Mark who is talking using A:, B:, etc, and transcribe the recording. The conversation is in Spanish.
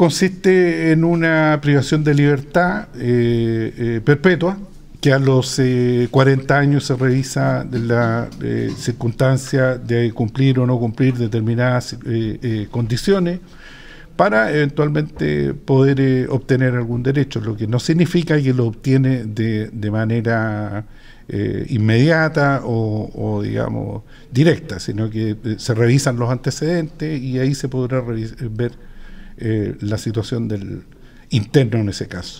A: consiste en una privación de libertad eh, eh, perpetua, que a los 40 eh, años se revisa de la circunstancia de cumplir o no cumplir determinadas condiciones para eventualmente poder obtener algún derecho, lo que no significa que lo obtiene de, de manera inmediata o, o, digamos, directa, sino que se revisan los antecedentes y ahí se podrá ver eh, la situación del interno en ese caso.